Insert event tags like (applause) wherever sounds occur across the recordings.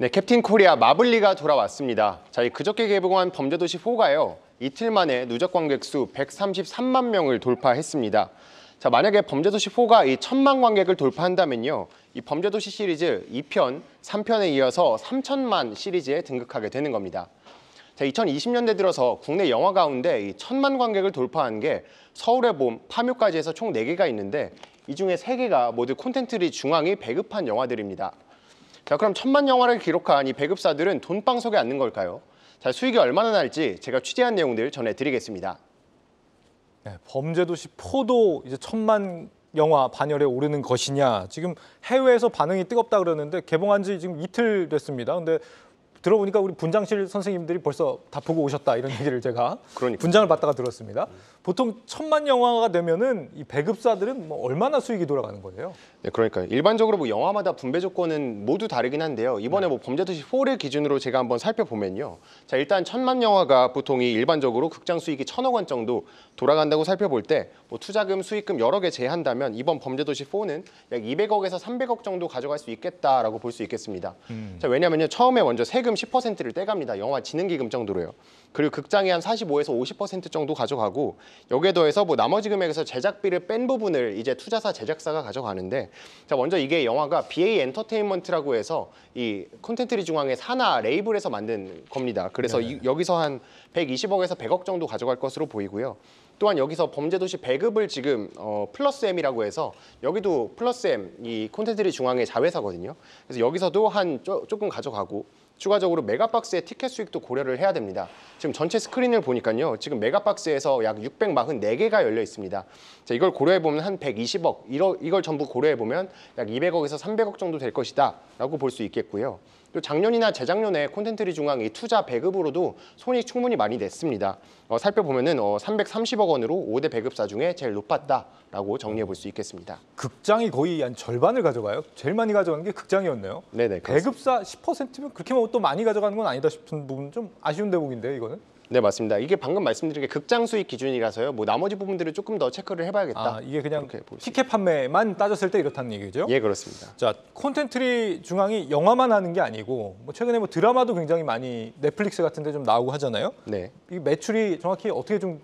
네, 캡틴 코리아 마블리가 돌아왔습니다. 자, 그저께 개봉한 범죄도시 4가요. 이틀 만에 누적 관객 수 133만 명을 돌파했습니다. 자, 만약에 범죄도시 4가 이 천만 관객을 돌파한다면요. 이 범죄도시 시리즈 2편, 3편에 이어서 3천만 시리즈에 등극하게 되는 겁니다. 자, 2020년대 들어서 국내 영화 가운데 이 천만 관객을 돌파한 게 서울의 봄, 파묘까지 해서 총 4개가 있는데 이 중에 3개가 모두 콘텐츠리 중앙이 배급한 영화들입니다. 자 그럼 천만 영화를 기록한 이 배급사들은 돈방 속에 앉는 걸까요? 자 수익이 얼마나 날지 제가 취재한 내용들 전해드리겠습니다. 네, 범죄도시 포도 이제 천만 영화 반열에 오르는 것이냐 지금 해외에서 반응이 뜨겁다 그러는데 개봉한 지 지금 이틀 됐습니다. 근데 들어보니까 우리 분장실 선생님들이 벌써 다 보고 오셨다 이런 얘기를 제가 그러니까. 분장을 받다가 들었습니다. 보통 천만 영화가 되면은 이 배급사들은 뭐 얼마나 수익이 돌아가는 거예요? 네, 그러니까 일반적으로 뭐 영화마다 분배 조건은 모두 다르긴 한데요. 이번에 네. 뭐 범죄도시 4를 기준으로 제가 한번 살펴보면요. 자, 일단 천만 영화가 보통이 일반적으로 극장 수익이 천억 원 정도 돌아간다고 살펴볼 때 뭐 투자금, 수익금 여러 개 제한다면 이번 범죄도시 4는 약 200억에서 300억 정도 가져갈 수 있겠다라고 볼 수 있겠습니다. 음. 자, 왜냐면요. 처음에 먼저 세금 10%를 떼갑니다. 영화 진흥기금 정도로요. 그리고 극장에한 45에서 50% 정도 가져가고 여기에 더해서 뭐 나머지 금액에서 제작비를 뺀 부분을 이제 투자사 제작사가 가져가는데 자 먼저 이게 영화가 BA 엔터테인먼트라고 해서 이 콘텐츠리 중앙의 산하 레이블에서 만든 겁니다. 그래서 네. 이, 여기서 한 120억에서 100억 정도 가져갈 것으로 보이고요. 또한 여기서 범죄도시 배급을 지금 어, 플러스 M이라고 해서 여기도 플러스 M 이 콘텐츠리 중앙의 자회사거든요. 그래서 여기서도 한 쪼, 조금 가져가고 추가적으로 메가박스의 티켓 수익도 고려를 해야 됩니다. 지금 전체 스크린을 보니까요. 지금 메가박스에서 약 644개가 열려 있습니다. 자, 이걸 고려해보면 한 120억, 이걸 전부 고려해보면 약 200억에서 300억 정도 될 것이다 라고 볼 수 있겠고요. 또 그 작년이나 재작년에 콘텐트리 중앙이 투자 배급으로도 손익 충분히 많이 냈습니다. 어, 살펴보면은 어, 330억 원으로 5대 배급사 중에 제일 높았다라고 정리해 볼 수 있겠습니다. 극장이 거의 한 절반을 가져가요. 제일 많이 가져가는게 극장이었네요. 네네. 그렇습니다. 배급사 10%면 그렇게 뭐또 많이 가져가는 건 아니다 싶은 부분 좀 아쉬운 대목인데 이거는. 네 맞습니다. 이게 방금 말씀드린 게 극장 수익 기준이라서요. 뭐 나머지 부분들을 조금 더 체크를 해봐야겠다. 아, 이게 그냥 티켓 판매만 따졌을 때 이렇다는 얘기죠? 예 그렇습니다. 자 콘텐츠리 중앙이 영화만 하는 게 아니고 뭐 최근에 뭐 드라마도 굉장히 많이 넷플릭스 같은데 좀 나오고 하잖아요. 네. 이 매출이 정확히 어떻게 좀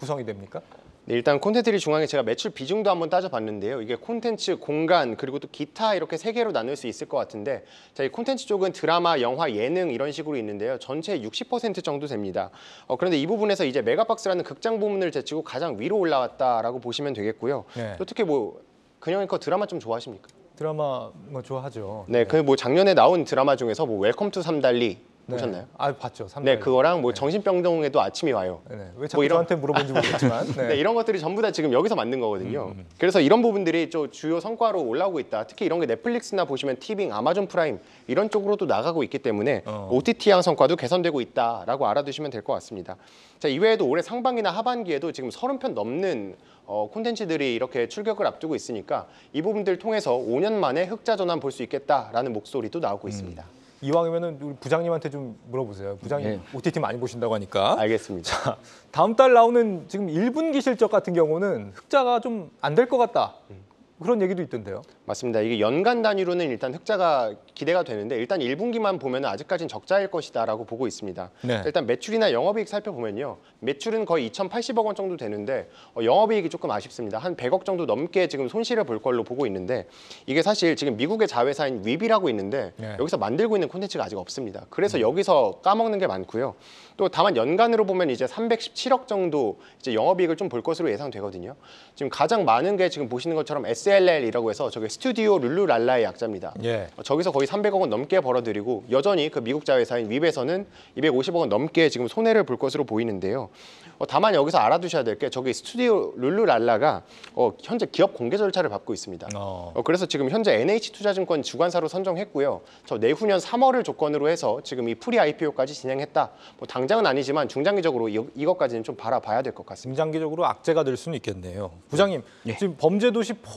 구성이 됩니까? 네, 일단 콘텐츠를 중앙에 제가 매출 비중도 한번 따져봤는데요. 이게 콘텐츠, 공간, 그리고 또 기타 이렇게 세 개로 나눌 수 있을 것 같은데 자, 이 콘텐츠 쪽은 드라마, 영화, 예능 이런 식으로 있는데요. 전체 60% 정도 됩니다. 어, 그런데 이 부분에서 이제 메가박스라는 극장 부문을 제치고 가장 위로 올라왔다라고 보시면 되겠고요. 네. 또 특히 뭐 근영이커 드라마 좀 좋아하십니까? 드라마 뭐 좋아하죠. 네, 네. 그 그뭐 작년에 나온 드라마 중에서 뭐 웰컴 투 삼달리 네. 보셨나요? 아 봤죠. 3 네, 그거랑 뭐 네. 정신병동에도 아침이 와요. 네. 네. 왜 뭐 자꾸 뭐 이런... 저한테 물어본지 모르겠지만. (laughs) 네. 네. 이런 것들이 전부 다 지금 여기서 만든 거거든요. 음, 음. 그래서 이런 부분들이 좀 주요 성과로 올라오고 있다. 특히 이런 게 넷플릭스나 보시면 티빙, 아마존 프라임 이런 쪽으로도 나가고 있기 때문에 어. OTT향 성과도 개선되고 있다라고 알아두시면 될 것 같습니다. 자, 이외에도 올해 상반기나 하반기에도 지금 30편 넘는 어, 콘텐츠들이 이렇게 출격을 앞두고 있으니까 이 부분들 통해서 5년 만에 흑자 전환 볼 수 있겠다라는 목소리도 나오고 음. 있습니다. 이왕이면은 우리 부장님한테 좀 물어보세요. 부장님 네. OTT 많이 보신다고 하니까. 알겠습니다. 자, 다음 달 나오는 지금 1분기 실적 같은 경우는 흑자가 좀 안 될 것 같다. 음. 그런 얘기도 있던데요. 맞습니다. 이게 연간 단위로는 일단 흑자가 기대가 되는데 일단 1분기만 보면 아직까지는 적자일 것이다라고 보고 있습니다. 네. 일단 매출이나 영업이익 살펴보면요. 매출은 거의 2,080억 원 정도 되는데 어, 영업이익이 조금 아쉽습니다. 한 100억 정도 넘게 지금 손실을 볼 걸로 보고 있는데 이게 사실 지금 미국의 자회사인 위비라고 있는데 네. 여기서 만들고 있는 콘텐츠가 아직 없습니다. 그래서 음. 여기서 까먹는 게 많고요. 또 다만 연간으로 보면 이제 317억 정도 이제 영업이익을 좀 볼 것으로 예상되거든요. 지금 가장 많은 게 지금 보시는 것처럼 S SLL이라고 해서 저게 스튜디오 룰루랄라의 약자입니다. 예. 어, 저기서 거의 3 0 0억원 넘게 벌어들이고 여전히 그 미국 자회사인 윕에서는 2 5 0억원 넘게 지금 손해를 볼 것으로 보이는데요. 어, 다만 여기서 알아두셔야 될 게 저기 스튜디오 룰루랄라가 어, 현재 기업 공개 절차를 밟고 있습니다. 어. 어, 그래서 지금 현재 NH투자증권 주관사로 선정했고요. 저 내후년 3월을 조건으로 해서 지금 이 프리 IPO까지 진행했다. 뭐 당장은 아니지만 중장기적으로 이, 이것까지는 좀 바라봐야 될 것 같습니다. 중장기적으로 악재가 될 수는 있겠네요. 네. 부장님 네. 지금 범죄도시 4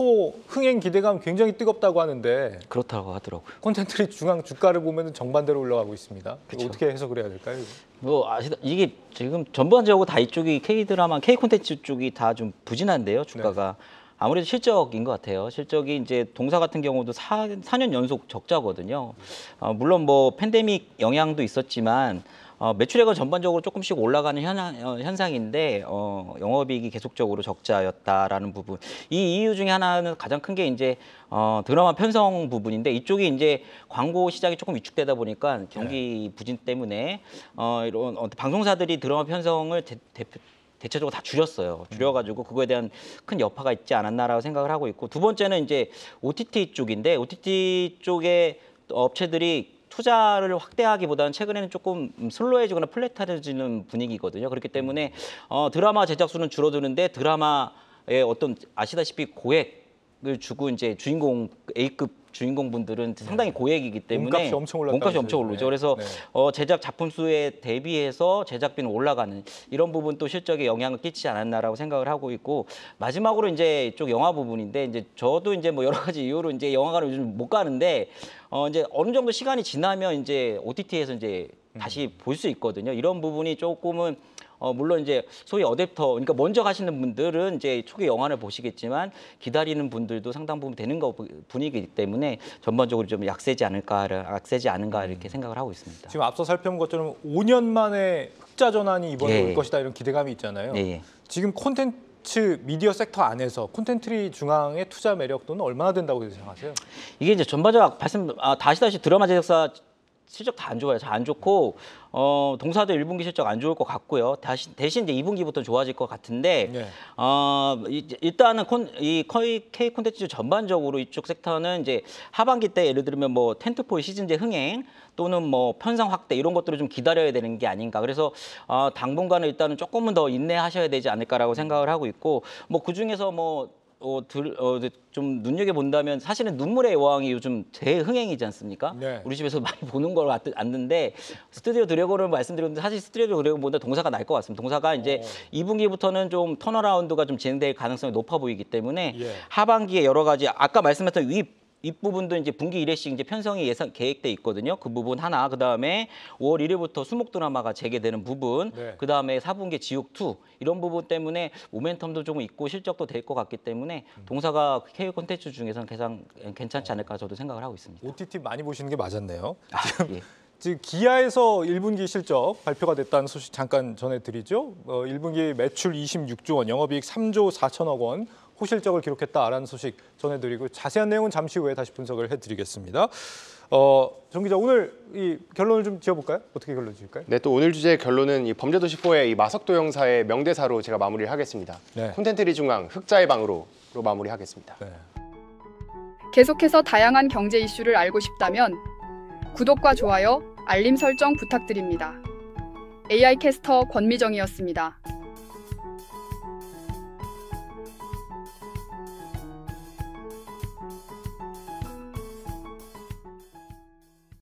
흥행 기대감 굉장히 뜨겁다고 하는데 그렇다고 하더라고요. 콘텐츠리 중앙 주가를 보면 정반대로 올라가고 있습니다. 어떻게 해석을 해야 될까요? 이거? 뭐 아시다 이게 지금 전반적으로 다 이쪽이 K 드라마, K 콘텐츠 쪽이 다 좀 부진한데요 주가가. 네. 아무래도 실적인 것 같아요. 실적이 이제 동사 같은 경우도 사년 연속 적자거든요. 어, 물론 뭐 팬데믹 영향도 있었지만 어, 매출액은 전반적으로 조금씩 올라가는 어, 현상, 인데 어, 영업이익이 계속적으로 적자였다라는 부분. 이 이유 중에 하나는 가장 큰 게 이제 어, 드라마 편성 부분인데 이쪽이 이제 광고 시장이 조금 위축되다 보니까 경기 네. 부진 때문에 어, 이런 어, 방송사들이 드라마 편성을 대, 대, 대체적으로 다 줄였어요. 음. 줄여가지고 그거에 대한 큰 여파가 있지 않았나라고 생각을 하고 있고 두 번째는 이제 OTT 쪽인데 OTT 쪽에 업체들이 투자를 확대하기보다는 최근에는 조금 슬로해지거나 플랫해지는 분위기거든요. 그렇기 때문에 어, 드라마 제작 수는 줄어드는데 드라마의 어떤 아시다시피 고액을 주고 이제 주인공 A급 주인공분들은 네. 상당히 고액이기 때문에 몸값이 엄청 올랐다. 몸값이 엄청 오르죠. 그래서 네. 어, 제작 작품 수에 대비해서 제작비는 올라가는 이런 부분도 실적에 영향을 끼치지 않았나라고 생각을 하고 있고 마지막으로 이제 쪽 영화 부분인데 이제 저도 이제 뭐 여러 가지 이유로 이제 영화관을 요즘 못 가는데 어 이제 어느 정도 시간이 지나면 이제 OTT에서 이제 음. 다시 볼 수 있거든요. 이런 부분이 조금은 어, 물론 이제 소위 어댑터, 그러니까 먼저 가시는 분들은 이제 초기 영화를 보시겠지만 기다리는 분들도 상당 부분 되는 거 분위기이기 때문에 전반적으로 좀 약세지 않을까, 약세지 않은가 음. 이렇게 생각을 하고 있습니다. 지금 앞서 살펴본 것처럼 5년 만에 흑자 전환이 이번에 예. 올 예. 것이다 이런 기대감이 있잖아요. 예, 예. 지금 콘텐츠 미디어 섹터 안에서 콘텐츠리 중앙의 투자 매력도는 얼마나 된다고 생각하세요? 이게 이제 전반적 아, 말씀 아, 다시 다시 드라마 제작사 실적 다 안 좋아요. 잘 안 좋고 어 동사도 1분기 실적 안 좋을 것 같고요. 다시, 대신 이제 2분기부터 좋아질 것 같은데 네. 어 일단은 콘, 이 K 콘텐츠 전반적으로 이쪽 섹터는 이제 하반기 때 예를 들면 뭐 텐트폴 시즌제 흥행 또는 뭐편성 확대 이런 것들을 좀 기다려야 되는 게 아닌가. 그래서 어 당분간은 일단은 조금은 더 인내하셔야 되지 않을까라고 생각을 하고 있고 뭐 그중에서 뭐 어, 들, 어, 좀 눈여겨본다면 사실은 눈물의 여왕이 요즘 대흥행이지 않습니까? 네. 우리 집에서 (laughs) 많이 보는 걸 아는데 스튜디오 드래곤을 말씀드렸는데 사실 스튜디오 드래곤보다 동사가 날 것 같습니다. 동사가 이제 오. 어. 2분기부터는 좀턴너라운드가좀 진행될 가능성이 높아 보이기 때문에 예. 하반기에 여러 가지 아까 말씀했던위 이부분도 이제 분기 1회씩 이제 편성이 예상 계획돼 있거든요. 그 부분 하나, 그다음에 5월 1일부터 수목 드라마가 재개되는 부분, 네. 그다음에 4분기 지옥 2 이런 부분 때문에 모멘텀도 좀 있고 실적도 될 것 같기 때문에 음. 동사가 케이 콘텐츠 중에서는 가장 괜찮지 않을까 저도 생각을 하고 있습니다. OTT 많이 보시는 게 맞았네요. 아, 예. (laughs) 지금 기아에서 1분기 실적 발표가 됐다는 소식 잠깐 전해드리죠. 어, 1분기 매출 26조 원, 영업이익 3조 4천억 원, 호실적을 기록했다라는 소식 전해드리고 자세한 내용은 잠시 후에 다시 분석을 해드리겠습니다. 어, 정 기자 오늘 이 결론을 좀 지어볼까요? 어떻게 결론 지을까요? 네, 또 오늘 주제의 결론은 이 범죄도시 4의 이 마석도 형사의 명대사로 제가 마무리를 하겠습니다. 네. 콘텐츠리 중앙 흑자의 방으로 마무리하겠습니다. 네. 계속해서 다양한 경제 이슈를 알고 싶다면 구독과 좋아요, 알림 설정 부탁드립니다. AI 캐스터 권미정이었습니다.